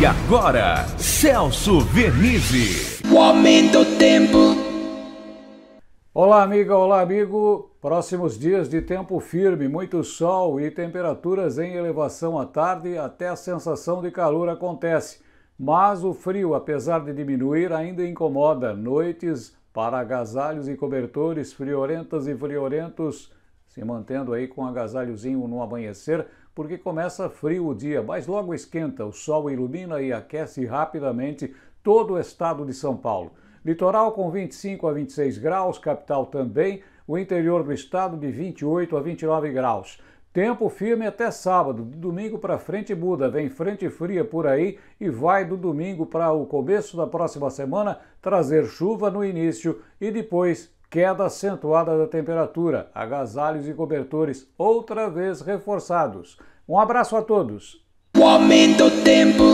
E agora, Celso Vernizzi. O aumento tempo. Olá, amiga, olá, amigo. Próximos dias de tempo firme, muito sol e temperaturas em elevação à tarde, até a sensação de calor acontece. Mas o frio, apesar de diminuir, ainda incomoda. Noites para agasalhos e cobertores, friorentas e friorentos se mantendo aí com um agasalhozinho no amanhecer, porque começa frio o dia, mas logo esquenta, o sol ilumina e aquece rapidamente todo o estado de São Paulo. Litoral com 25 a 26 graus, capital também, o interior do estado de 28 a 29 graus. Tempo firme até sábado, de domingo para frente muda, vem frente fria por aí e vai do domingo para o começo da próxima semana trazer chuva no início e depois queda acentuada da temperatura, agasalhos e cobertores outra vez reforçados. Um abraço a todos. O aumento tempo